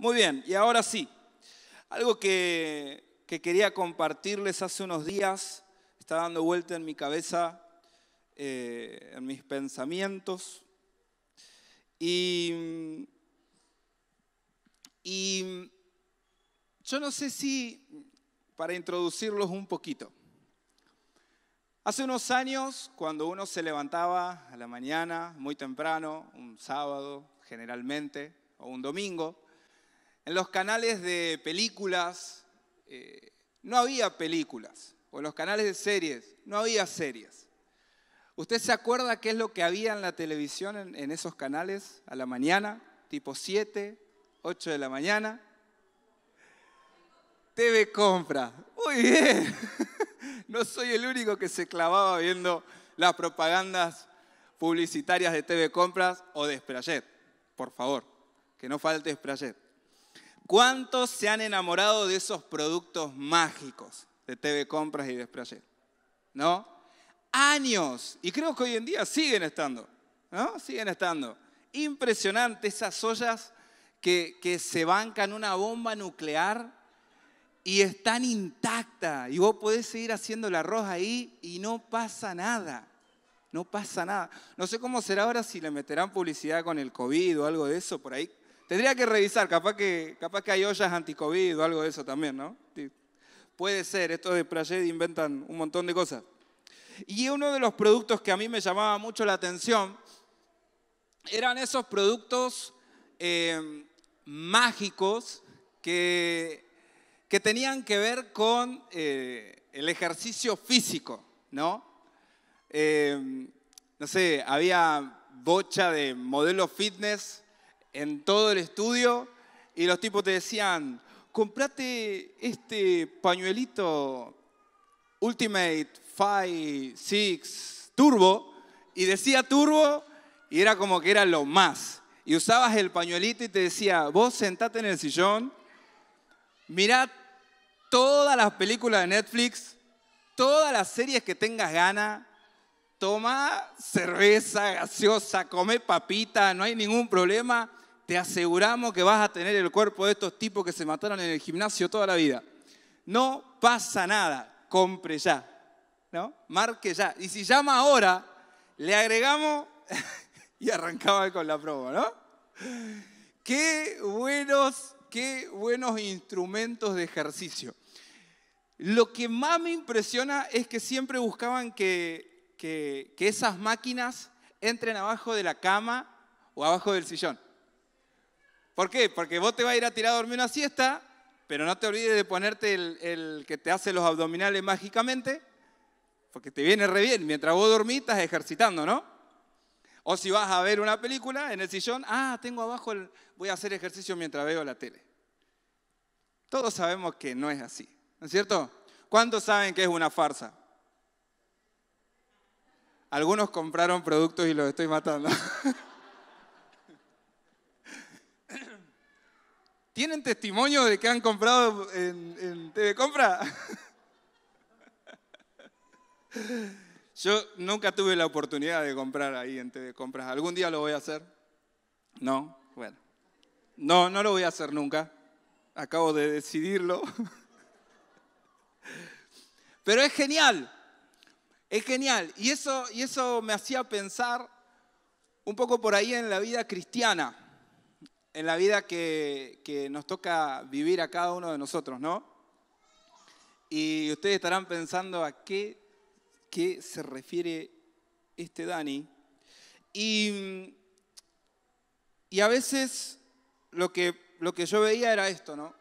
Muy bien, y ahora sí, algo que, quería compartirles hace unos días, está dando vuelta en mi cabeza, eh, en mis pensamientos, y yo no sé si, para introducirlos un poquito, Hace unos años, cuando uno se levantaba a la mañana, muy temprano, un sábado generalmente, o un domingo, en los canales de películas eh, no había películas, o en los canales de series no había series. ¿Usted se acuerda qué es lo que había en la televisión en, esos canales a la mañana, tipo 7, 8 de la mañana? TV Compras. Muy bien. No soy el único que se clavaba viendo las propagandas publicitarias de TV Compras o de Sprayet. Por favor, que no falte Sprayet. ¿Cuántos se han enamorado de esos productos mágicos de TV Compras y de ¿No? Años. Y creo que hoy en día siguen estando. ¿No? Siguen estando. Impresionante esas ollas que, que se bancan una bomba nuclear y están intactas. Y vos podés seguir haciendo el arroz ahí y no pasa nada. No pasa nada. No sé cómo será ahora si le meterán publicidad con el COVID o algo de eso por ahí Tendría que revisar, capaz que, capaz que hay ollas anticovid o algo de eso también, ¿no? Puede ser, estos de Prayed inventan un montón de cosas. Y uno de los productos que a mí me llamaba mucho la atención eran esos productos eh, mágicos que, que, tenían que ver con eh, el ejercicio físico, ¿no? Eh, no sé, había bocha de modelo fitness en todo el estudio y los tipos te decían, comprate este pañuelito Ultimate 5, 6, Turbo, y decía Turbo y era como que era lo más. Y usabas el pañuelito y te decía, vos sentate en el sillón, mirá todas las películas de Netflix, todas las series que tengas ganas, toma cerveza, gaseosa, come papita, no hay ningún problema te aseguramos que vas a tener el cuerpo de estos tipos que se mataron en el gimnasio toda la vida. No pasa nada, compre ya, ¿no? Marque ya. Y si llama ahora, le agregamos y arrancaba con la promo, ¿no? Qué buenos, qué buenos instrumentos de ejercicio. Lo que más me impresiona es que siempre buscaban que, que esas máquinas entren abajo de la cama o abajo del sillón. ¿Por qué? Porque vos te vas a ir a tirar a dormir una siesta, pero no te olvides de ponerte el, que te hace los abdominales mágicamente, porque te viene re bien. Mientras vos dormís, estás ejercitando, ¿no? O si vas a ver una película en el sillón, ah, tengo abajo el. Voy a hacer ejercicio mientras veo la tele. Todos sabemos que no es así, ¿no es cierto? ¿Cuántos saben que es una farsa? Algunos compraron productos y los estoy matando. ¿Tienen testimonio de que han comprado en, TV Compra? Yo nunca tuve la oportunidad de comprar ahí en TV Compras. ¿Algún día lo voy a hacer? No, bueno. No, no lo voy a hacer nunca. Acabo de decidirlo. Pero es genial. Es genial. Y eso, y eso me hacía pensar un poco por ahí en la vida cristiana en la vida que, que nos toca vivir a cada uno de nosotros, ¿no? Y ustedes estarán pensando a qué, qué se refiere este Dani. Y, y a veces lo que, lo que yo veía era esto, ¿no?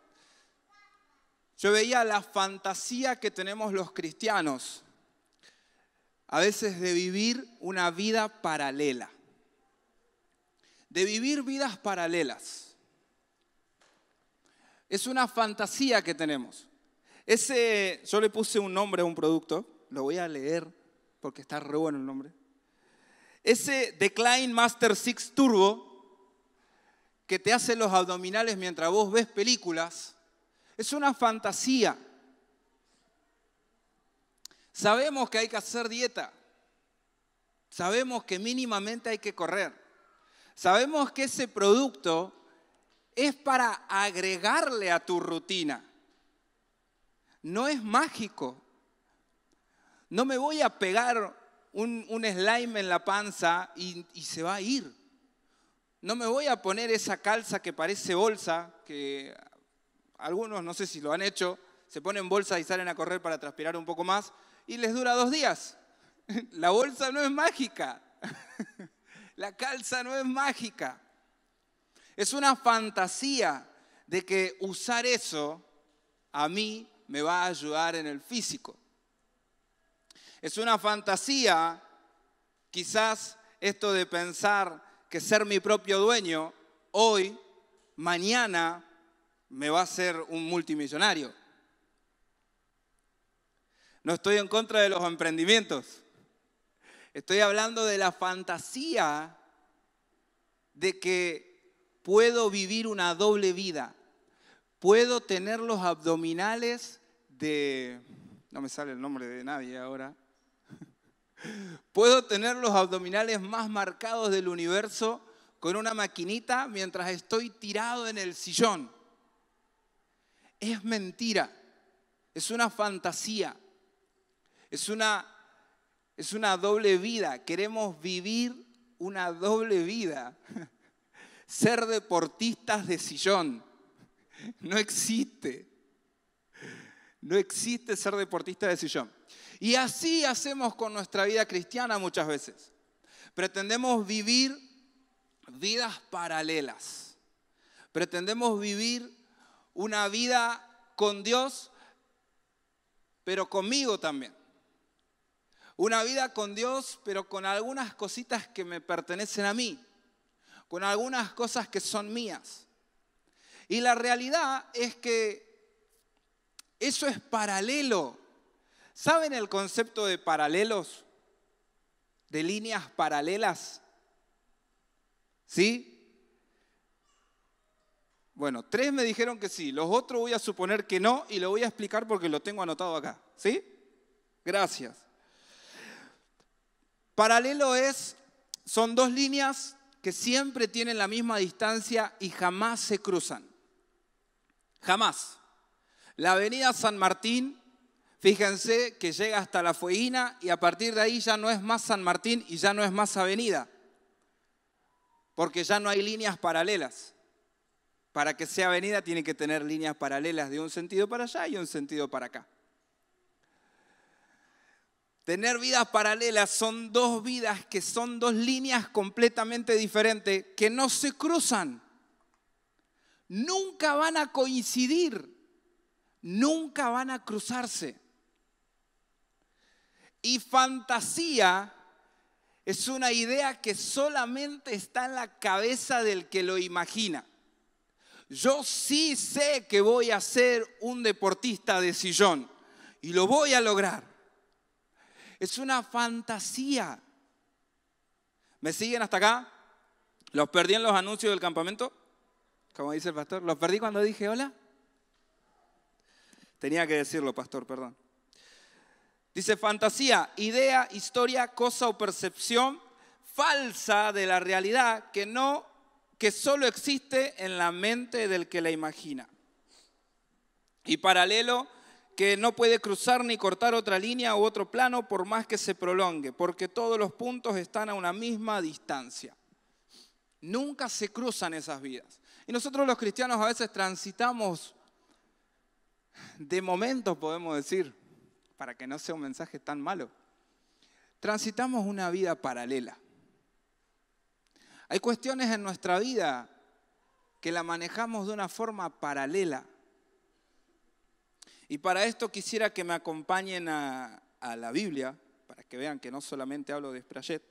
Yo veía la fantasía que tenemos los cristianos, a veces de vivir una vida paralela de vivir vidas paralelas. Es una fantasía que tenemos. Ese, yo le puse un nombre a un producto, lo voy a leer porque está re bueno el nombre. Ese Decline Master Six Turbo que te hace los abdominales mientras vos ves películas, es una fantasía. Sabemos que hay que hacer dieta. Sabemos que mínimamente hay que correr. Sabemos que ese producto es para agregarle a tu rutina. No es mágico. No me voy a pegar un, slime en la panza y, y se va a ir. No me voy a poner esa calza que parece bolsa, que algunos no sé si lo han hecho, se ponen bolsa y salen a correr para transpirar un poco más y les dura dos días. La bolsa no es mágica. La calza no es mágica. Es una fantasía de que usar eso a mí me va a ayudar en el físico. Es una fantasía, quizás, esto de pensar que ser mi propio dueño hoy, mañana, me va a ser un multimillonario. No estoy en contra de los emprendimientos. Estoy hablando de la fantasía de que puedo vivir una doble vida. Puedo tener los abdominales de... No me sale el nombre de nadie ahora. Puedo tener los abdominales más marcados del universo con una maquinita mientras estoy tirado en el sillón. Es mentira, es una fantasía, es una es una doble vida. Queremos vivir una doble vida. Ser deportistas de sillón. No existe. No existe ser deportista de sillón. Y así hacemos con nuestra vida cristiana muchas veces. Pretendemos vivir vidas paralelas. Pretendemos vivir una vida con Dios, pero conmigo también. Una vida con Dios, pero con algunas cositas que me pertenecen a mí, con algunas cosas que son mías. Y la realidad es que eso es paralelo. ¿Saben el concepto de paralelos? De líneas paralelas. ¿Sí? Bueno, tres me dijeron que sí, los otros voy a suponer que no y lo voy a explicar porque lo tengo anotado acá. ¿Sí? Gracias. Paralelo es, son dos líneas que siempre tienen la misma distancia y jamás se cruzan. Jamás. La avenida San Martín, fíjense que llega hasta la Fueguina y a partir de ahí ya no es más San Martín y ya no es más avenida, porque ya no hay líneas paralelas. Para que sea avenida tiene que tener líneas paralelas de un sentido para allá y un sentido para acá. Tener vidas paralelas son dos vidas que son dos líneas completamente diferentes que no se cruzan. Nunca van a coincidir. Nunca van a cruzarse. Y fantasía es una idea que solamente está en la cabeza del que lo imagina. Yo sí sé que voy a ser un deportista de sillón y lo voy a lograr. Es una fantasía. ¿Me siguen hasta acá? ¿Los perdí en los anuncios del campamento? Como dice el pastor, ¿los perdí cuando dije hola? Tenía que decirlo, pastor, perdón. Dice fantasía, idea, historia, cosa o percepción falsa de la realidad que no que solo existe en la mente del que la imagina. Y paralelo que no puede cruzar ni cortar otra línea u otro plano por más que se prolongue, porque todos los puntos están a una misma distancia. Nunca se cruzan esas vidas. Y nosotros los cristianos a veces transitamos, de momento podemos decir, para que no sea un mensaje tan malo, transitamos una vida paralela. Hay cuestiones en nuestra vida que la manejamos de una forma paralela y para esto quisiera que me acompañen a, la Biblia, para que vean que no solamente hablo de Sprayet.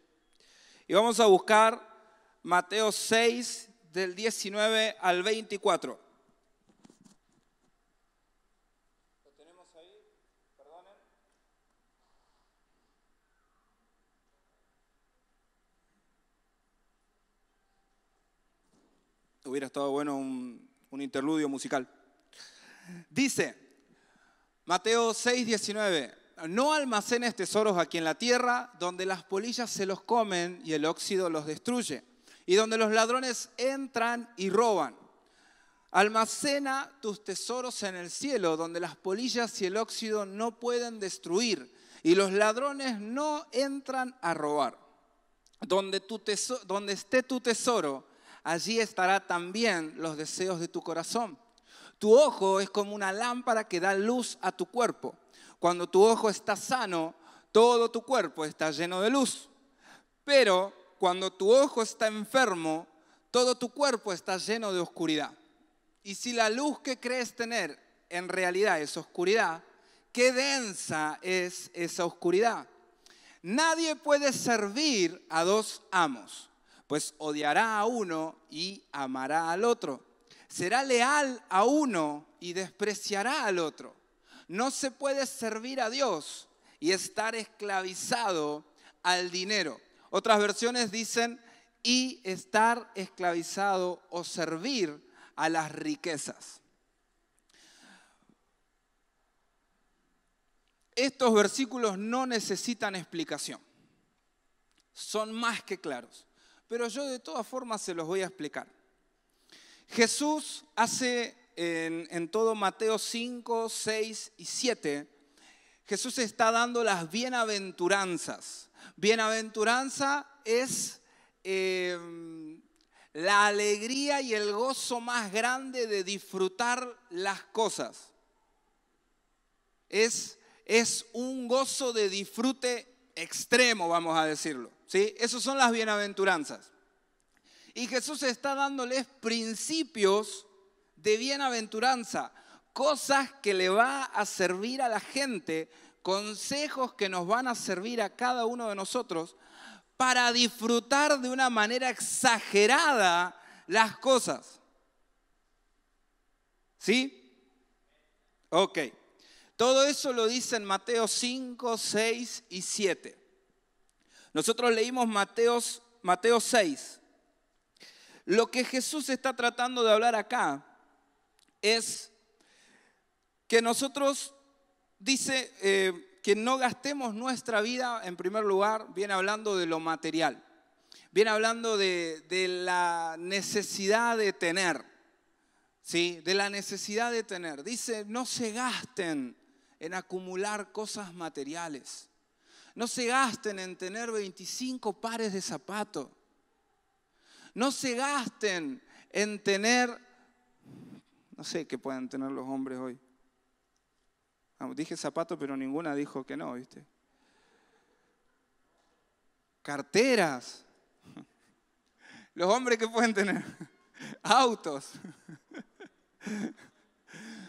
Y vamos a buscar Mateo 6, del 19 al 24. ¿Lo tenemos ahí? Perdonen. Hubiera estado bueno un interludio musical. Dice, Mateo 6.19, No almacenes tesoros aquí en la tierra, donde las polillas se los comen y el óxido los destruye, y donde los ladrones entran y roban. Almacena tus tesoros en el cielo, donde las polillas y el óxido no pueden destruir, y los ladrones no entran a robar. Donde, donde esté tu tesoro, allí estará también los deseos de tu corazón. Tu ojo es como una lámpara que da luz a tu cuerpo. Cuando tu ojo está sano, todo tu cuerpo está lleno de luz. Pero cuando tu ojo está enfermo, todo tu cuerpo está lleno de oscuridad. Y si la luz que crees tener en realidad es oscuridad, qué densa es esa oscuridad. Nadie puede servir a dos amos, pues odiará a uno y amará al otro Será leal a uno y despreciará al otro. No se puede servir a Dios y estar esclavizado al dinero. Otras versiones dicen y estar esclavizado o servir a las riquezas. Estos versículos no necesitan explicación. Son más que claros. Pero yo de todas formas se los voy a explicar. Jesús hace en, todo Mateo 5, 6 y 7, Jesús está dando las bienaventuranzas. Bienaventuranza es em, la alegría y el gozo más grande de disfrutar las cosas. Es, es un gozo de disfrute extremo, vamos a decirlo. ¿sí? Esas son las bienaventuranzas. Y Jesús está dándoles principios de bienaventuranza, cosas que le va a servir a la gente, consejos que nos van a servir a cada uno de nosotros para disfrutar de una manera exagerada las cosas. ¿Sí? Ok. Todo eso lo dice en Mateo 5, 6 y 7. Nosotros leímos Mateos, Mateo 6, lo que Jesús está tratando de hablar acá es que nosotros, dice, eh, que no gastemos nuestra vida, en primer lugar, viene hablando de lo material, viene hablando de, de la necesidad de tener, ¿sí? De la necesidad de tener. Dice, no se gasten en acumular cosas materiales. No se gasten en tener 25 pares de zapatos. No se gasten en tener, no sé qué pueden tener los hombres hoy. Ah, dije zapatos, pero ninguna dijo que no, ¿viste? Carteras. Los hombres que pueden tener. Autos.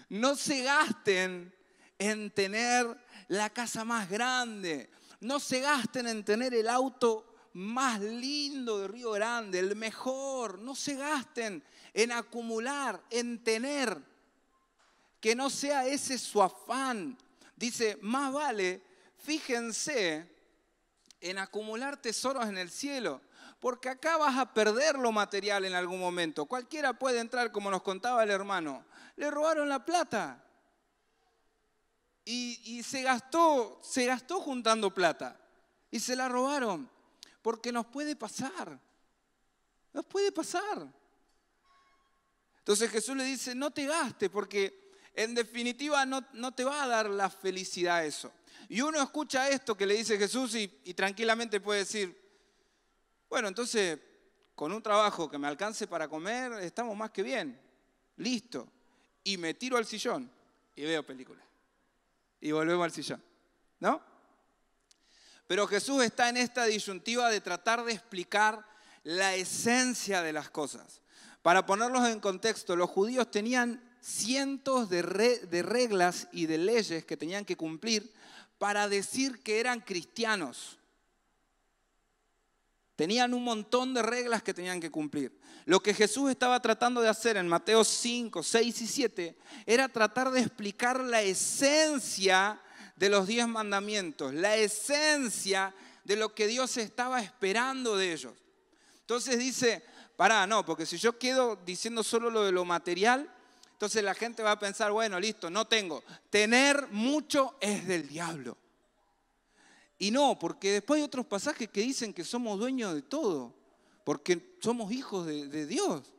No se gasten en tener la casa más grande. No se gasten en tener el auto más lindo de Río Grande, el mejor. No se gasten en acumular, en tener. Que no sea ese su afán. Dice, más vale, fíjense en acumular tesoros en el cielo, porque acá vas a perder lo material en algún momento. Cualquiera puede entrar, como nos contaba el hermano. Le robaron la plata. Y, se gastó, se gastó juntando plata. Y se la robaron. Porque nos puede pasar. Nos puede pasar. Entonces Jesús le dice, no te gastes porque en definitiva no, no, te va a dar la felicidad eso. Y uno escucha esto que le dice Jesús y, y tranquilamente puede decir, bueno, entonces con un trabajo que me alcance para comer, estamos más que bien, listo. Y me tiro al sillón y veo películas. Y volvemos al sillón. ¿No? Pero Jesús está en esta disyuntiva de tratar de explicar la esencia de las cosas. Para ponerlos en contexto, los judíos tenían cientos de, reglas y de leyes que tenían que cumplir para decir que eran cristianos. Tenían un montón de reglas que tenían que cumplir. Lo que Jesús estaba tratando de hacer en Mateo 5, 6 y 7 era tratar de explicar la esencia de los diez mandamientos, la esencia de lo que Dios estaba esperando de ellos. Entonces dice, pará, no, porque si yo quedo diciendo solo lo de lo material, entonces la gente va a pensar, bueno, listo, no tengo. Tener mucho es del diablo. Y no, porque después hay otros pasajes que dicen que somos dueños de todo, porque somos hijos de, Dios.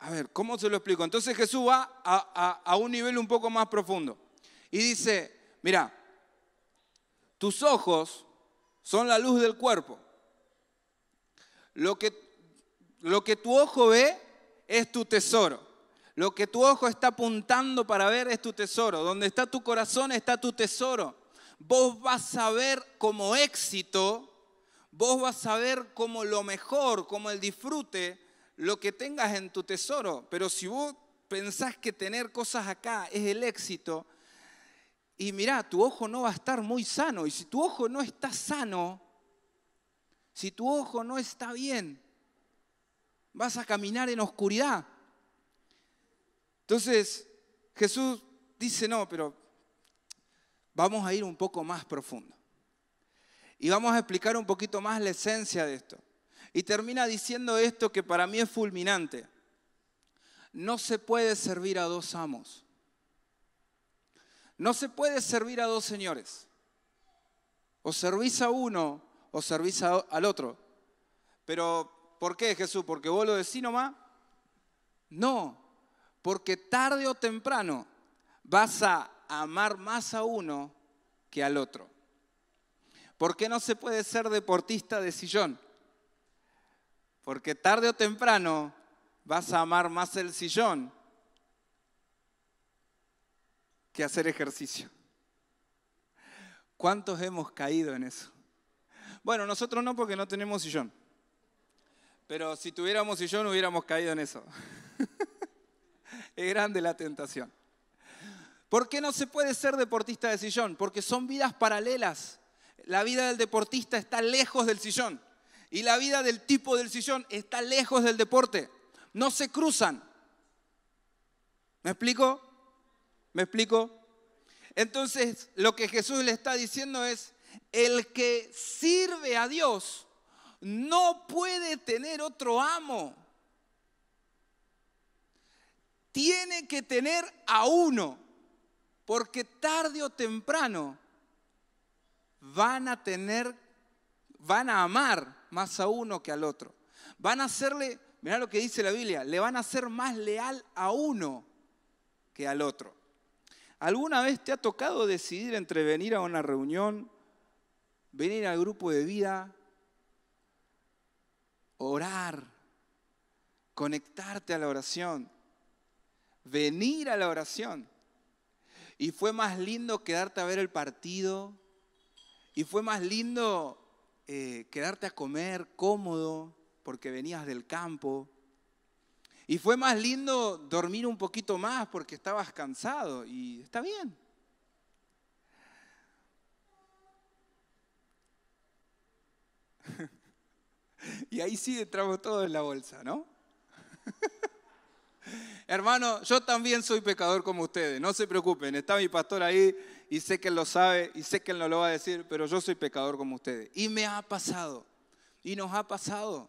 A ver, ¿cómo se lo explico? Entonces Jesús va a un nivel un poco más profundo. Y dice, mira, tus ojos son la luz del cuerpo. Lo que, lo que tu ojo ve es tu tesoro. Lo que tu ojo está apuntando para ver es tu tesoro. Donde está tu corazón está tu tesoro. Vos vas a ver como éxito, vos vas a ver como lo mejor, como el disfrute, lo que tengas en tu tesoro. Pero si vos pensás que tener cosas acá es el éxito, y mirá, tu ojo no va a estar muy sano. Y si tu ojo no está sano, si tu ojo no está bien, vas a caminar en oscuridad. Entonces, Jesús dice, no, pero vamos a ir un poco más profundo. Y vamos a explicar un poquito más la esencia de esto. Y termina diciendo esto que para mí es fulminante. No se puede servir a dos amos. No se puede servir a dos señores. O servís a uno o servís al otro. Pero, ¿por qué Jesús? ¿Porque vos lo decís nomás? No, porque tarde o temprano vas a amar más a uno que al otro. ¿Por qué no se puede ser deportista de sillón? Porque tarde o temprano vas a amar más el sillón que hacer ejercicio. ¿Cuántos hemos caído en eso? Bueno, nosotros no porque no tenemos sillón. Pero si tuviéramos sillón hubiéramos caído en eso. es grande la tentación. ¿Por qué no se puede ser deportista de sillón? Porque son vidas paralelas. La vida del deportista está lejos del sillón y la vida del tipo del sillón está lejos del deporte. No se cruzan. ¿Me explico? ¿Me explico? Entonces, lo que Jesús le está diciendo es, el que sirve a Dios no puede tener otro amo. Tiene que tener a uno, porque tarde o temprano van a tener, van a amar más a uno que al otro. Van a hacerle, mirá lo que dice la Biblia, le van a ser más leal a uno que al otro. ¿Alguna vez te ha tocado decidir entre venir a una reunión, venir al grupo de vida, orar, conectarte a la oración, venir a la oración? Y fue más lindo quedarte a ver el partido, y fue más lindo eh, quedarte a comer cómodo porque venías del campo y fue más lindo dormir un poquito más porque estabas cansado y está bien. y ahí sí entramos todo en la bolsa, ¿no? Hermano, yo también soy pecador como ustedes, no se preocupen, está mi pastor ahí y sé que él lo sabe y sé que él no lo va a decir, pero yo soy pecador como ustedes. Y me ha pasado, y nos ha pasado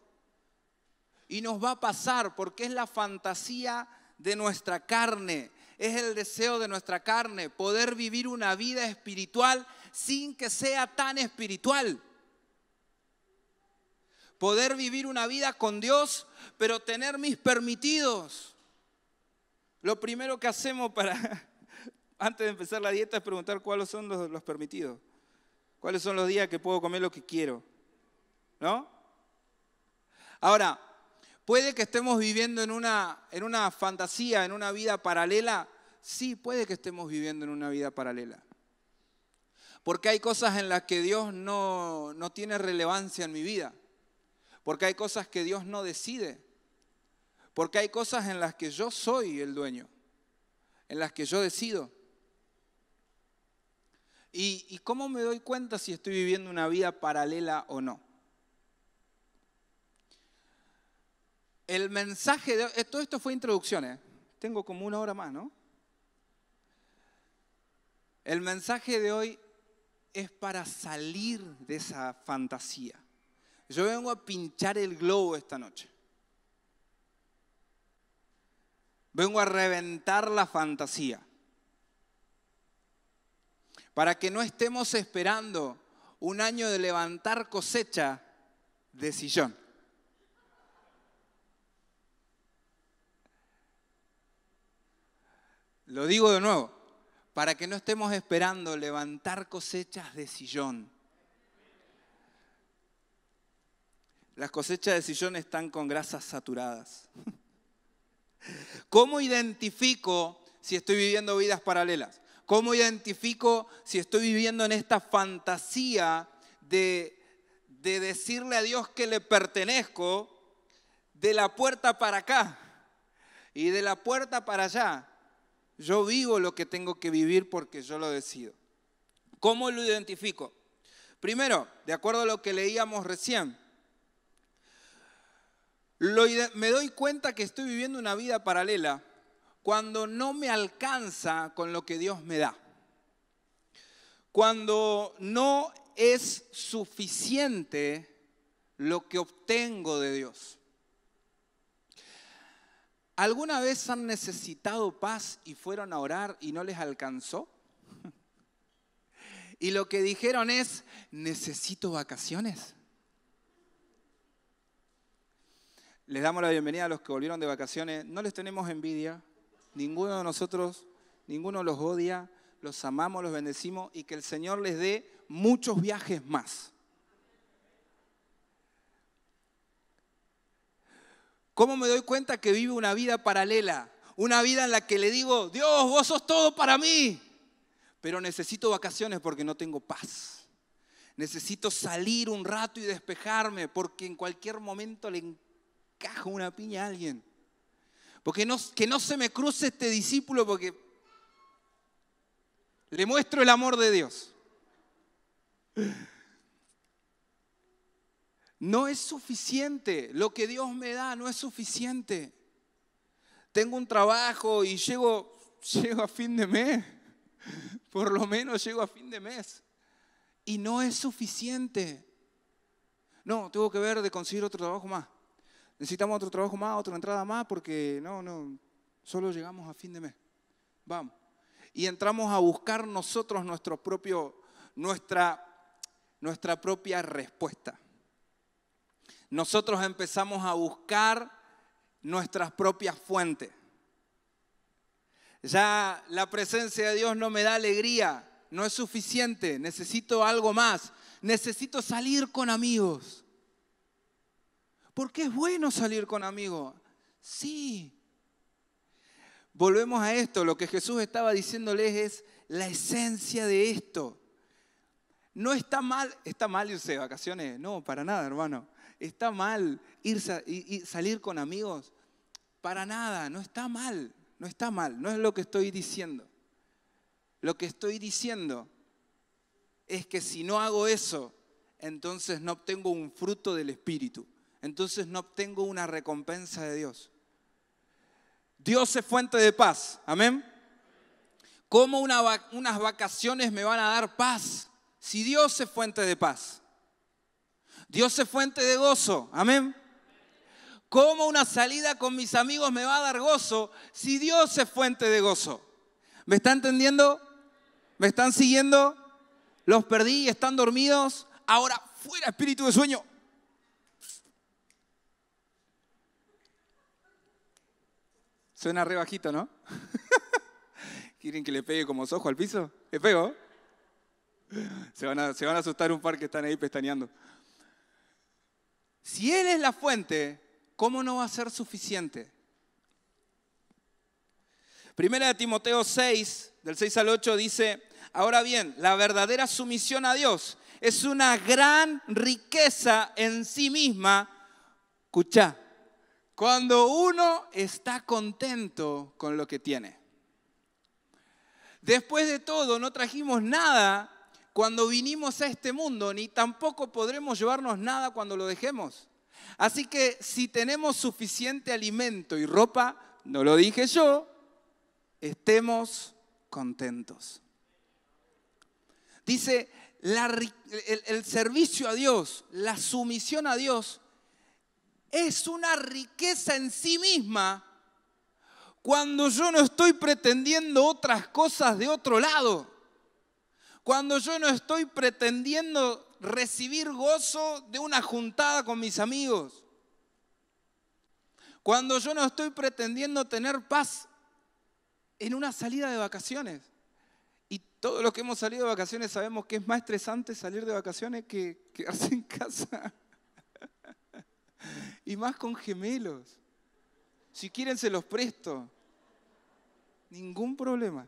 y nos va a pasar porque es la fantasía de nuestra carne, es el deseo de nuestra carne, poder vivir una vida espiritual sin que sea tan espiritual. Poder vivir una vida con Dios, pero tener mis permitidos. Lo primero que hacemos para, antes de empezar la dieta es preguntar cuáles son los, los permitidos. ¿Cuáles son los días que puedo comer lo que quiero? ¿No? Ahora, Puede que estemos viviendo en una, en una fantasía, en una vida paralela. Sí, puede que estemos viviendo en una vida paralela. Porque hay cosas en las que Dios no, no tiene relevancia en mi vida. Porque hay cosas que Dios no decide. Porque hay cosas en las que yo soy el dueño. En las que yo decido. y cómo me doy cuenta si estoy viviendo una vida paralela o no? El mensaje de... Eh, todo esto fue introducciones. Eh. Tengo como una hora más, ¿no? El mensaje de hoy es para salir de esa fantasía. Yo vengo a pinchar el globo esta noche. Vengo a reventar la fantasía. Para que no estemos esperando un año de levantar cosecha de sillón. Lo digo de nuevo, para que no estemos esperando levantar cosechas de sillón. Las cosechas de sillón están con grasas saturadas. ¿Cómo identifico si estoy viviendo vidas paralelas? ¿Cómo identifico si estoy viviendo en esta fantasía de, de decirle a Dios que le pertenezco de la puerta para acá y de la puerta para allá? Yo vivo lo que tengo que vivir porque yo lo decido. ¿Cómo lo identifico? Primero, de acuerdo a lo que leíamos recién, me doy cuenta que estoy viviendo una vida paralela cuando no me alcanza con lo que Dios me da. Cuando no es suficiente lo que obtengo de Dios. ¿Alguna vez han necesitado paz y fueron a orar y no les alcanzó? Y lo que dijeron es, necesito vacaciones. Les damos la bienvenida a los que volvieron de vacaciones. No les tenemos envidia. Ninguno de nosotros, ninguno los odia. Los amamos, los bendecimos y que el Señor les dé muchos viajes más. ¿Cómo me doy cuenta que vive una vida paralela? Una vida en la que le digo, Dios, vos sos todo para mí. Pero necesito vacaciones porque no tengo paz. Necesito salir un rato y despejarme porque en cualquier momento le encajo una piña a alguien. Porque no, que no se me cruce este discípulo porque le muestro el amor de Dios. No es suficiente, lo que Dios me da no es suficiente. Tengo un trabajo y llego, a fin de mes, por lo menos llego a fin de mes. Y no es suficiente. No, tengo que ver de conseguir otro trabajo más. Necesitamos otro trabajo más, otra entrada más, porque no, no, solo llegamos a fin de mes. Vamos. Y entramos a buscar nosotros nuestra, nuestra propia respuesta nosotros empezamos a buscar nuestras propias fuentes. Ya la presencia de Dios no me da alegría, no es suficiente, necesito algo más, necesito salir con amigos. ¿Por qué es bueno salir con amigos, sí. Volvemos a esto, lo que Jesús estaba diciéndoles es la esencia de esto. No está mal, está mal irse de vacaciones, no, para nada, hermano está mal irse y, salir con amigos. Para nada, no está mal, no está mal, no es lo que estoy diciendo. Lo que estoy diciendo es que si no hago eso, entonces no obtengo un fruto del Espíritu, entonces no obtengo una recompensa de Dios. Dios es fuente de paz, amén. ¿Cómo unas vacaciones me van a dar paz si Dios es fuente de paz? Dios es fuente de gozo. Amén. ¿Cómo una salida con mis amigos me va a dar gozo si Dios es fuente de gozo? ¿Me está entendiendo? ¿Me están siguiendo? ¿Los perdí? ¿Están dormidos? Ahora, fuera espíritu de sueño. Suena re bajito, ¿no? ¿Quieren que le pegue como sojo al piso? ¿Le pego? Se van, a, se van a asustar un par que están ahí pestañeando. Si Él es la fuente, ¿cómo no va a ser suficiente? Primera de Timoteo 6, del 6 al 8, dice, ahora bien, la verdadera sumisión a Dios es una gran riqueza en sí misma. Escucha, cuando uno está contento con lo que tiene. Después de todo, no trajimos nada cuando vinimos a este mundo, ni tampoco podremos llevarnos nada cuando lo dejemos. Así que si tenemos suficiente alimento y ropa, no lo dije yo, estemos contentos. Dice, el servicio a Dios, la sumisión a Dios, es una riqueza en sí misma cuando yo no estoy pretendiendo otras cosas de otro lado cuando yo no estoy pretendiendo recibir gozo de una juntada con mis amigos, cuando yo no estoy pretendiendo tener paz en una salida de vacaciones. Y todos los que hemos salido de vacaciones sabemos que es más estresante salir de vacaciones que quedarse en casa. y más con gemelos. Si quieren se los presto. Ningún problema.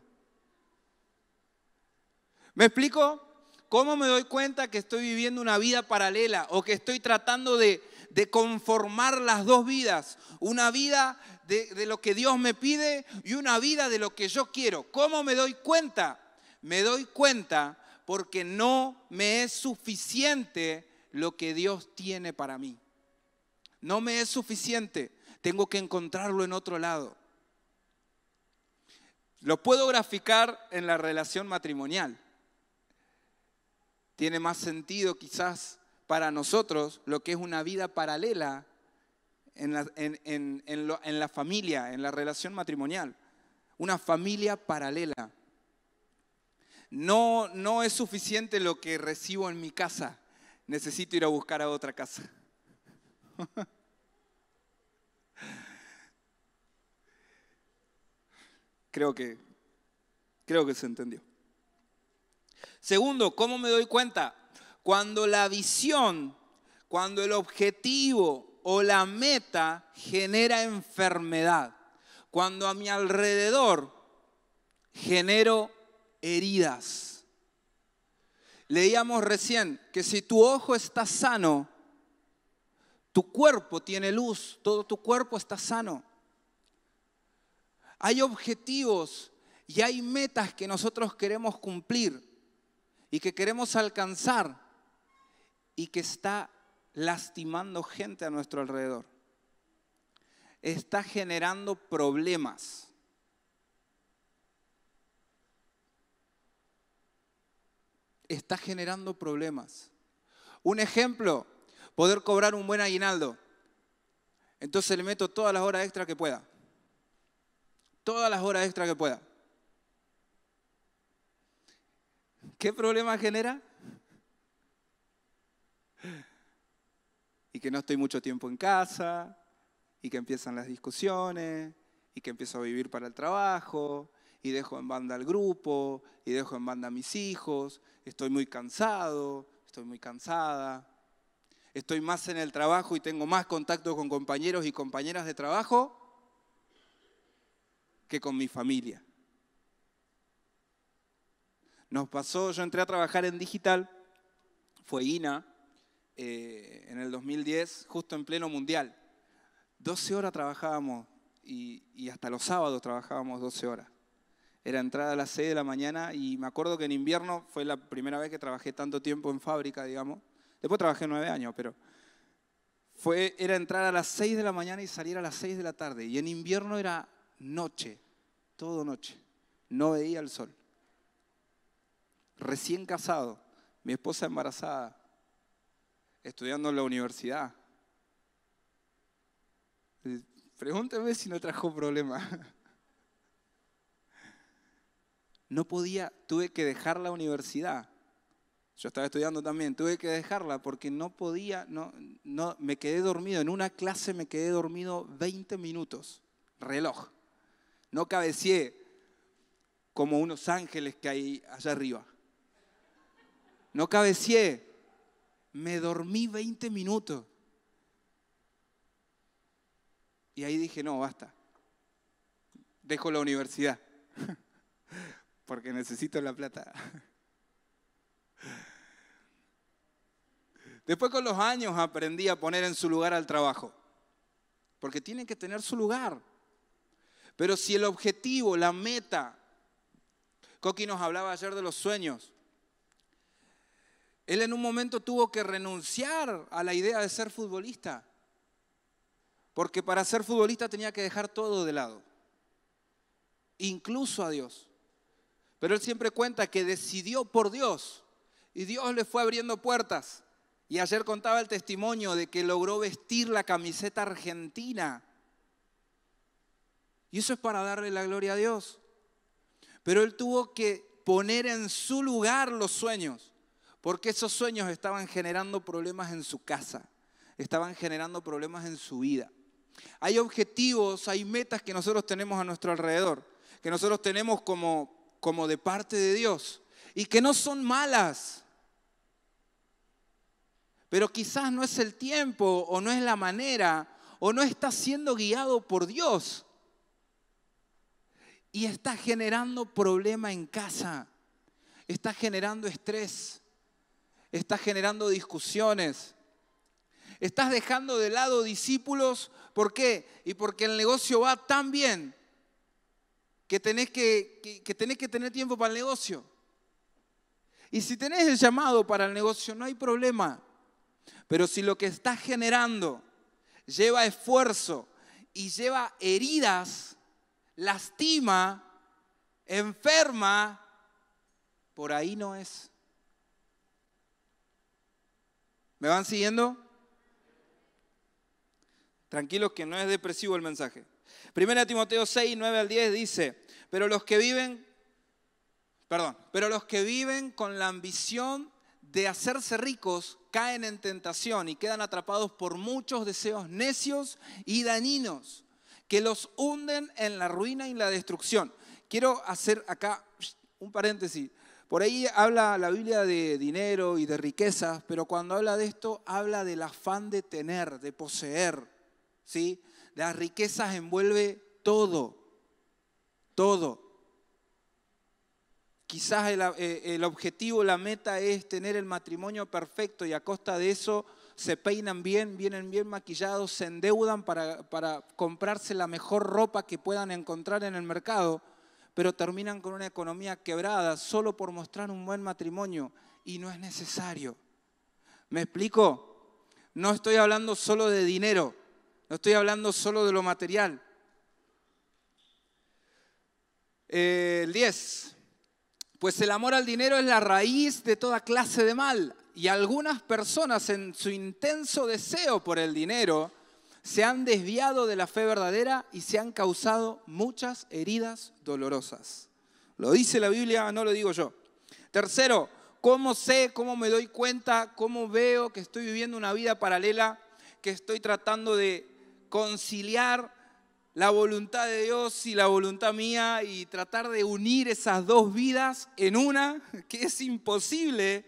¿Me explico? ¿Cómo me doy cuenta que estoy viviendo una vida paralela o que estoy tratando de, conformar las dos vidas? Una vida de lo que Dios me pide y una vida de lo que yo quiero. ¿Cómo me doy cuenta? Me doy cuenta porque no me es suficiente lo que Dios tiene para mí. No me es suficiente. Tengo que encontrarlo en otro lado. Lo puedo graficar en la relación matrimonial. Tiene más sentido quizás para nosotros lo que es una vida paralela en la, en la familia, en la relación matrimonial. Una familia paralela. No, no es suficiente lo que recibo en mi casa. Necesito ir a buscar a otra casa. creo que creo que se entendió. Segundo, ¿cómo me doy cuenta? Cuando la visión, cuando el objetivo o la meta genera enfermedad. Cuando a mi alrededor genero heridas. Leíamos recién que si tu ojo está sano, tu cuerpo tiene luz, todo tu cuerpo está sano. Hay objetivos y hay metas que nosotros queremos cumplir y que queremos alcanzar y que está lastimando gente a nuestro alrededor. Está generando problemas. Está generando problemas. Un ejemplo, poder cobrar un buen aguinaldo. Entonces le meto todas las horas extra que pueda. Todas las horas extra que pueda. ¿Qué problema genera? Y que no estoy mucho tiempo en casa, y que empiezan las discusiones, y que empiezo a vivir para el trabajo, y dejo en banda al grupo, y dejo en banda a mis hijos, estoy muy cansado, estoy muy cansada, estoy más en el trabajo y tengo más contacto con compañeros y compañeras de trabajo que con mi familia. Nos pasó, yo entré a trabajar en digital, fue INA, eh, en el 2010, justo en pleno mundial. 12 horas trabajábamos y, hasta los sábados trabajábamos 12 horas. Era entrada a las 6 de la mañana y me acuerdo que en invierno fue la primera vez que trabajé tanto tiempo en fábrica, digamos. Después trabajé 9 años, pero fue, era entrar a las 6 de la mañana y salir a las 6 de la tarde. Y en invierno era noche, todo noche. No veía el sol recién casado, mi esposa embarazada, estudiando en la universidad. Pregúnteme si no trajo problema. No podía, tuve que dejar la universidad. Yo estaba estudiando también, tuve que dejarla porque no podía, no, no, me quedé dormido. En una clase me quedé dormido 20 minutos, reloj. No cabecié como unos ángeles que hay allá arriba no cabecié, me dormí 20 minutos. Y ahí dije, no, basta, dejo la universidad, porque necesito la plata. Después con los años aprendí a poner en su lugar al trabajo, porque tiene que tener su lugar. Pero si el objetivo, la meta, Coqui nos hablaba ayer de los sueños, él en un momento tuvo que renunciar a la idea de ser futbolista, porque para ser futbolista tenía que dejar todo de lado, incluso a Dios. Pero él siempre cuenta que decidió por Dios y Dios le fue abriendo puertas. Y ayer contaba el testimonio de que logró vestir la camiseta argentina. Y eso es para darle la gloria a Dios. Pero él tuvo que poner en su lugar los sueños. Porque esos sueños estaban generando problemas en su casa, estaban generando problemas en su vida. Hay objetivos, hay metas que nosotros tenemos a nuestro alrededor, que nosotros tenemos como, como de parte de Dios y que no son malas. Pero quizás no es el tiempo o no es la manera o no está siendo guiado por Dios. Y está generando problema en casa. Está generando estrés estás generando discusiones, estás dejando de lado discípulos. ¿Por qué? Y porque el negocio va tan bien que tenés que, tener tiempo para el negocio. Y si tenés el llamado para el negocio, no hay problema. Pero si lo que estás generando lleva esfuerzo y lleva heridas, lastima, enferma, por ahí no es. ¿Me van siguiendo? Tranquilos que no es depresivo el mensaje. Primera Timoteo 6, 9 al 10 dice, pero los que viven, perdón, pero los que viven con la ambición de hacerse ricos caen en tentación y quedan atrapados por muchos deseos necios y dañinos que los hunden en la ruina y la destrucción. Quiero hacer acá un paréntesis. Por ahí habla la Biblia de dinero y de riquezas, pero cuando habla de esto, habla del afán de tener, de poseer. ¿sí? Las riquezas envuelve todo, todo. Quizás eh, el, objetivo, la meta es tener el matrimonio perfecto y a costa de eso se peinan bien, vienen bien maquillados, se endeudan para comprarse la mejor ropa que puedan encontrar en el mercado pero terminan con una economía quebrada solo por mostrar un buen matrimonio y no es necesario. ¿Me explico? No estoy hablando solo de dinero, no estoy hablando solo de lo material. 10. Eh, pues el amor al dinero es la raíz de toda clase de mal y algunas personas en su intenso deseo por el dinero, se han desviado de la fe verdadera y se han causado muchas heridas dolorosas. Lo dice la Biblia, no lo digo yo. Tercero, ¿cómo sé, cómo me doy cuenta, cómo veo que estoy viviendo una vida paralela, que estoy tratando de conciliar la voluntad de Dios y la voluntad mía y tratar de unir esas dos vidas en una, que es imposible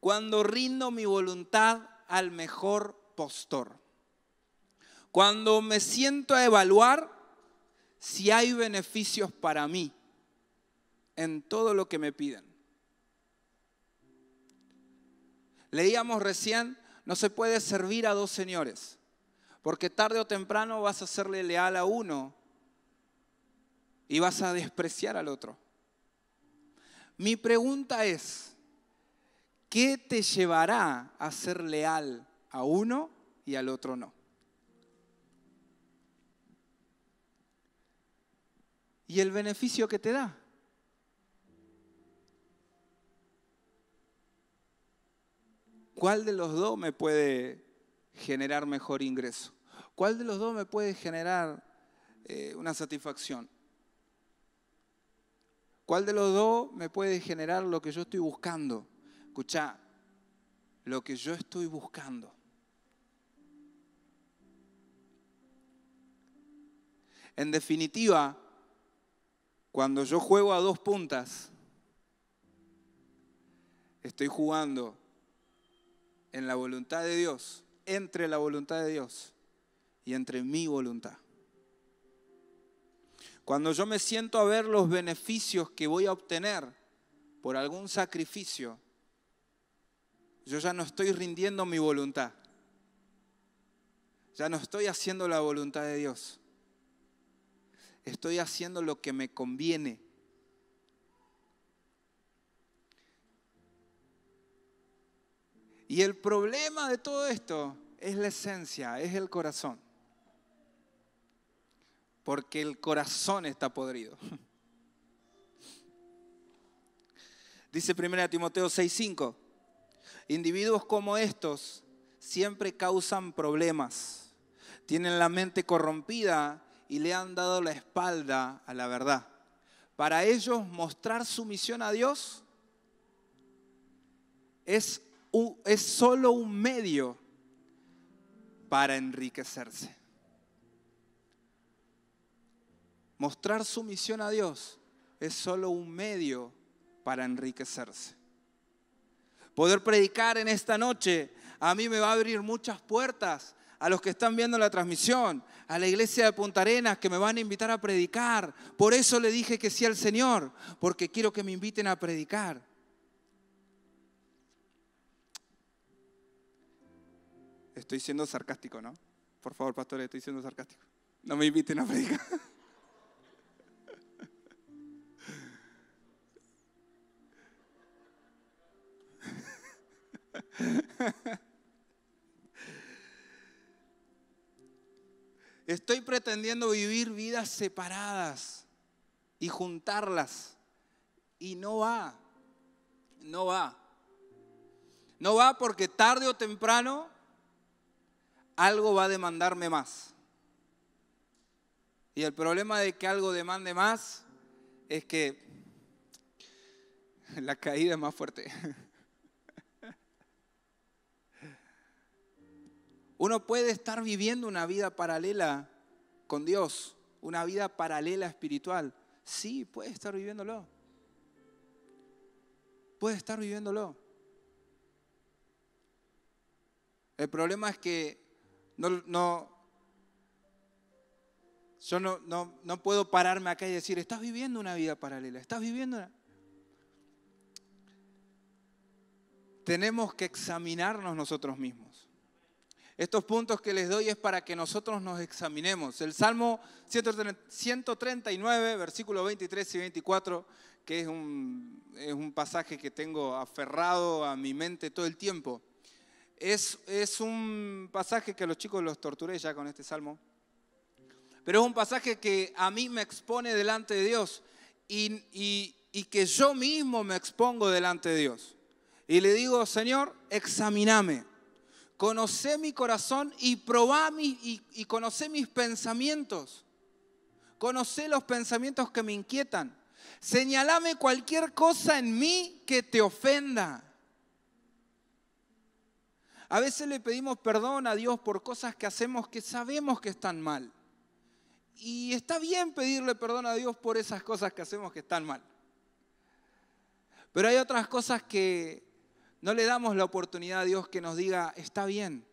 cuando rindo mi voluntad al mejor postor. Cuando me siento a evaluar si hay beneficios para mí en todo lo que me piden. Leíamos recién, no se puede servir a dos señores, porque tarde o temprano vas a serle leal a uno y vas a despreciar al otro. Mi pregunta es, ¿qué te llevará a ser leal a uno y al otro no? y el beneficio que te da. ¿Cuál de los dos me puede generar mejor ingreso? ¿Cuál de los dos me puede generar eh, una satisfacción? ¿Cuál de los dos me puede generar lo que yo estoy buscando? Escucha, lo que yo estoy buscando. En definitiva, cuando yo juego a dos puntas, estoy jugando en la voluntad de Dios, entre la voluntad de Dios y entre mi voluntad. Cuando yo me siento a ver los beneficios que voy a obtener por algún sacrificio, yo ya no estoy rindiendo mi voluntad. Ya no estoy haciendo la voluntad de Dios estoy haciendo lo que me conviene. Y el problema de todo esto es la esencia, es el corazón. Porque el corazón está podrido. Dice 1 Timoteo 6:5, individuos como estos siempre causan problemas, tienen la mente corrompida y le han dado la espalda a la verdad. Para ellos mostrar sumisión a Dios es, solo un medio para enriquecerse. Mostrar sumisión a Dios es solo un medio para enriquecerse. Poder predicar en esta noche a mí me va a abrir muchas puertas a los que están viendo la transmisión, a la iglesia de Punta Arenas que me van a invitar a predicar. Por eso le dije que sí al Señor, porque quiero que me inviten a predicar. Estoy siendo sarcástico, ¿no? Por favor, Pastor, estoy siendo sarcástico. No me inviten a predicar. vivir vidas separadas y juntarlas. Y no va, no va. No va porque tarde o temprano algo va a demandarme más. Y el problema de que algo demande más es que la caída es más fuerte. Uno puede estar viviendo una vida paralela con Dios, una vida paralela espiritual, sí, puede estar viviéndolo. Puede estar viviéndolo. El problema es que no, yo no, puedo pararme acá y decir, estás viviendo una vida paralela, estás viviendo una... Tenemos que examinarnos nosotros mismos. Estos puntos que les doy es para que nosotros nos examinemos. El Salmo 139, versículos 23 y 24, que es un, es un pasaje que tengo aferrado a mi mente todo el tiempo. Es, es un pasaje que a los chicos los torturé ya con este salmo. Pero es un pasaje que a mí me expone delante de Dios y, y, y que yo mismo me expongo delante de Dios. Y le digo, Señor, examiname Conocé mi corazón y probá mi, y, y mis pensamientos. Conoce los pensamientos que me inquietan. Señalame cualquier cosa en mí que te ofenda. A veces le pedimos perdón a Dios por cosas que hacemos que sabemos que están mal. Y está bien pedirle perdón a Dios por esas cosas que hacemos que están mal. Pero hay otras cosas que no le damos la oportunidad a Dios que nos diga, está bien.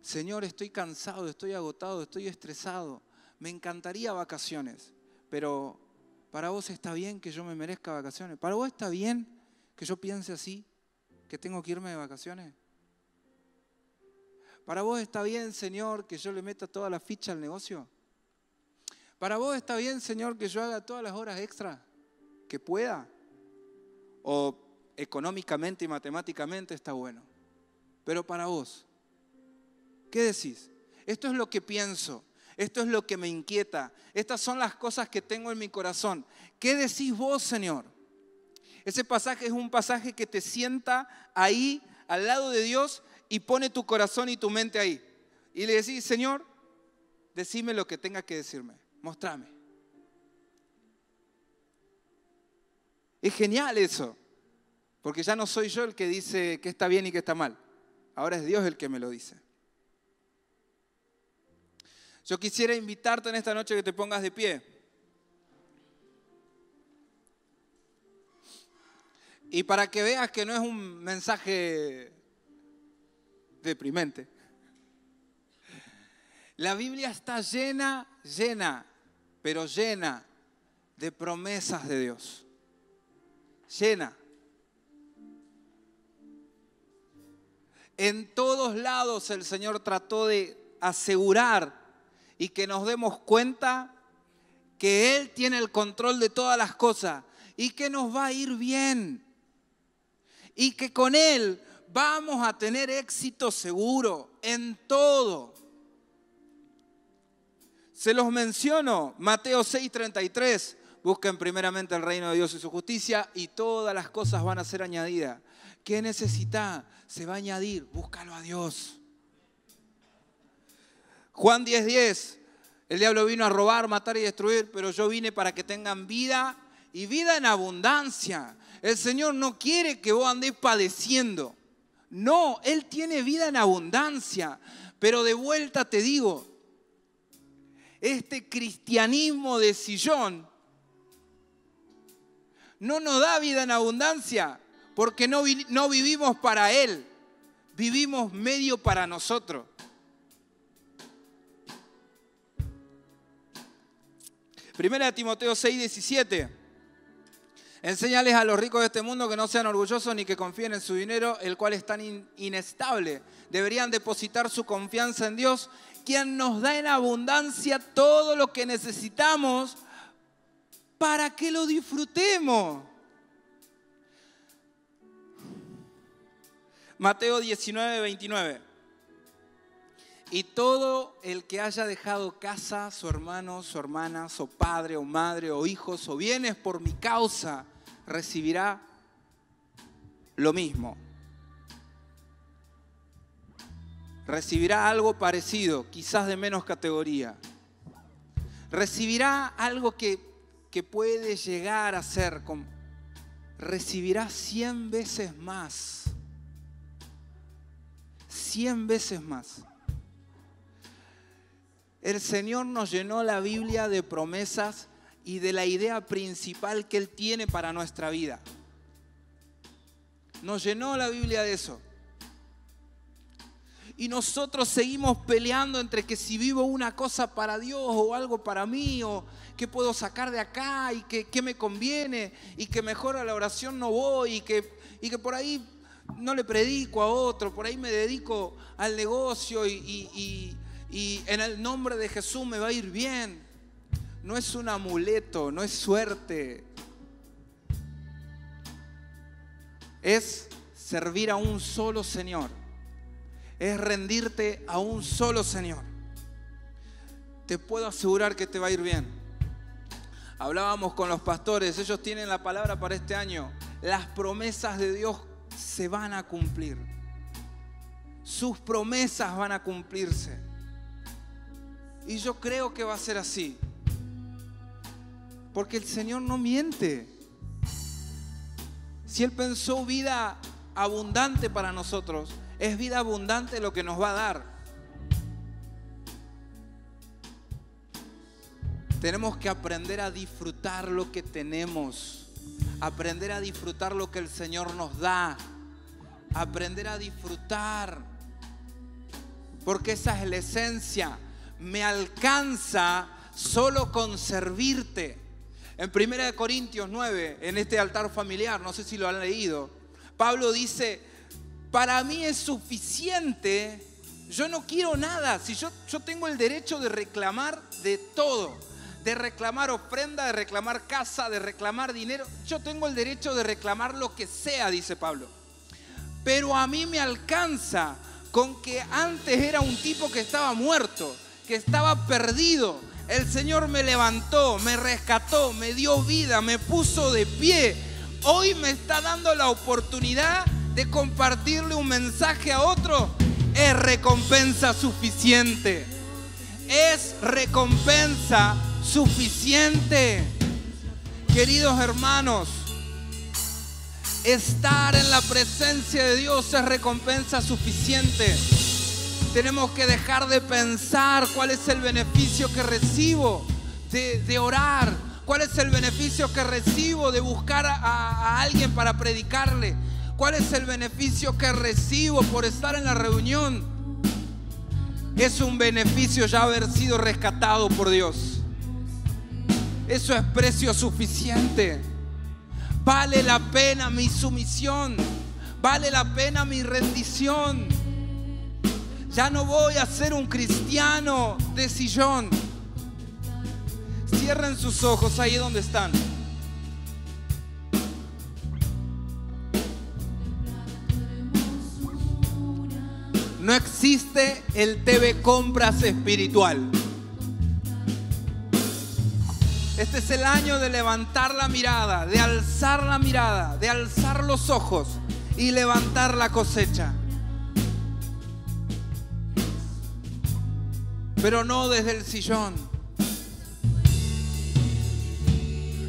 Señor, estoy cansado, estoy agotado, estoy estresado. Me encantaría vacaciones, pero para vos está bien que yo me merezca vacaciones. Para vos está bien que yo piense así, que tengo que irme de vacaciones. Para vos está bien, Señor, que yo le meta toda la ficha al negocio. Para vos está bien, Señor, que yo haga todas las horas extra que pueda. O económicamente y matemáticamente está bueno. Pero para vos, ¿qué decís? Esto es lo que pienso, esto es lo que me inquieta, estas son las cosas que tengo en mi corazón. ¿Qué decís vos, Señor? Ese pasaje es un pasaje que te sienta ahí, al lado de Dios, y pone tu corazón y tu mente ahí. Y le decís, Señor, decime lo que tenga que decirme, mostrame. Es genial eso. Porque ya no soy yo el que dice que está bien y que está mal. Ahora es Dios el que me lo dice. Yo quisiera invitarte en esta noche que te pongas de pie. Y para que veas que no es un mensaje deprimente. La Biblia está llena, llena, pero llena de promesas de Dios. Llena. En todos lados el Señor trató de asegurar y que nos demos cuenta que Él tiene el control de todas las cosas y que nos va a ir bien y que con Él vamos a tener éxito seguro en todo. Se los menciono, Mateo 6:33, busquen primeramente el reino de Dios y su justicia y todas las cosas van a ser añadidas. ¿Qué necesita? se va a añadir. Búscalo a Dios. Juan 10:10. 10, el diablo vino a robar, matar y destruir, pero yo vine para que tengan vida y vida en abundancia. El Señor no quiere que vos andes padeciendo. No, Él tiene vida en abundancia. Pero de vuelta te digo, este cristianismo de sillón no nos da vida en abundancia porque no, no vivimos para Él, vivimos medio para nosotros. Primera de Timoteo 6, 17. Enseñales a los ricos de este mundo que no sean orgullosos ni que confíen en su dinero, el cual es tan inestable. Deberían depositar su confianza en Dios, quien nos da en abundancia todo lo que necesitamos para que lo disfrutemos. Mateo 19, 29. Y todo el que haya dejado casa, su hermano, su hermana, su padre o madre o hijos o bienes por mi causa, recibirá lo mismo. Recibirá algo parecido, quizás de menos categoría. Recibirá algo que, que puede llegar a ser, recibirá cien veces más cien veces más. El Señor nos llenó la Biblia de promesas y de la idea principal que Él tiene para nuestra vida. Nos llenó la Biblia de eso. Y nosotros seguimos peleando entre que si vivo una cosa para Dios o algo para mí, o qué puedo sacar de acá y qué me conviene, y que mejor a la oración no voy, y que, y que por ahí no le predico a otro, por ahí me dedico al negocio y, en el nombre de Jesús me va a ir bien. No es un amuleto, no es suerte. Es servir a un solo Señor. Es rendirte a un solo Señor. Te puedo asegurar que te va a ir bien. Hablábamos con los pastores, ellos tienen la palabra para este año. Las promesas de Dios se van a cumplir. Sus promesas van a cumplirse. Y yo creo que va a ser así. Porque el Señor no miente. Si Él pensó vida abundante para nosotros, es vida abundante lo que nos va a dar. Tenemos que aprender a disfrutar lo que tenemos aprender a disfrutar lo que el Señor nos da, aprender a disfrutar, porque esa es la esencia. Me alcanza solo con servirte. En 1 Corintios 9, en este altar familiar, no sé si lo han leído, Pablo dice, para mí es suficiente, yo no quiero nada, si yo, yo tengo el derecho de reclamar de todo de reclamar ofrenda, de reclamar casa, de reclamar dinero. Yo tengo el derecho de reclamar lo que sea, dice Pablo. Pero a mí me alcanza con que antes era un tipo que estaba muerto, que estaba perdido. El Señor me levantó, me rescató, me dio vida, me puso de pie. Hoy me está dando la oportunidad de compartirle un mensaje a otro. Es recompensa suficiente es recompensa suficiente. Queridos hermanos, estar en la presencia de Dios es recompensa suficiente. Tenemos que dejar de pensar cuál es el beneficio que recibo de, orar, cuál es el beneficio que recibo de buscar a alguien para predicarle, cuál es el beneficio que recibo por estar en la reunión. Es un beneficio ya haber sido rescatado por Dios. Eso es precio suficiente. Vale la pena mi sumisión. Vale la pena mi rendición. Ya no voy a ser un cristiano de sillón. Cierren sus ojos ahí donde están. No existe el TV compras espiritual. Este es el año de levantar la mirada, de alzar la mirada, de alzar los ojos y levantar la cosecha. Pero no desde el sillón.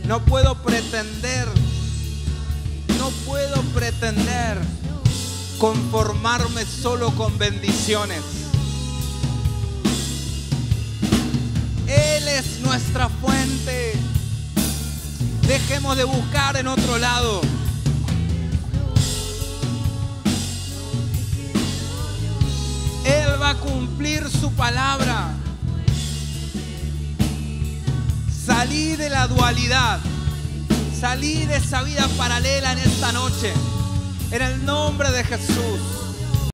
No puedo pretender, no puedo pretender conformarme solo con bendiciones. es nuestra fuente. Dejemos de buscar en otro lado. Él va a cumplir su palabra. Salí de la dualidad. Salí de esa vida paralela en esta noche. En el nombre de Jesús.